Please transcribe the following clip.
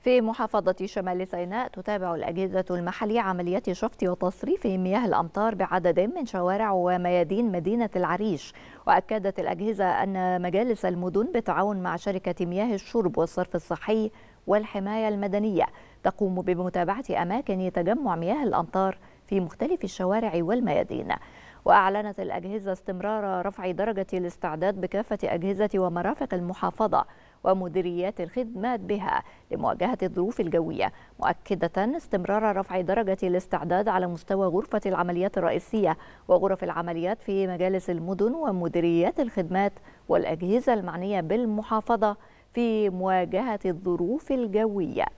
في محافظة شمال سيناء تتابع الأجهزة المحلية عمليات شفط وتصريف مياه الأمطار بعدد من شوارع وميادين مدينة العريش وأكدت الأجهزة أن مجالس المدن بالتعاون مع شركة مياه الشرب والصرف الصحي والحماية المدنية تقوم بمتابعة أماكن تجمع مياه الأمطار في مختلف الشوارع والميادين وأعلنت الأجهزة استمرار رفع درجة الاستعداد بكافة أجهزة ومرافق المحافظة ومديريات الخدمات بها لمواجهة الظروف الجوية مؤكدة استمرار رفع درجة الاستعداد على مستوى غرفة العمليات الرئيسية وغرف العمليات في مجالس المدن ومديريات الخدمات والأجهزة المعنية بالمحافظة في مواجهة الظروف الجوية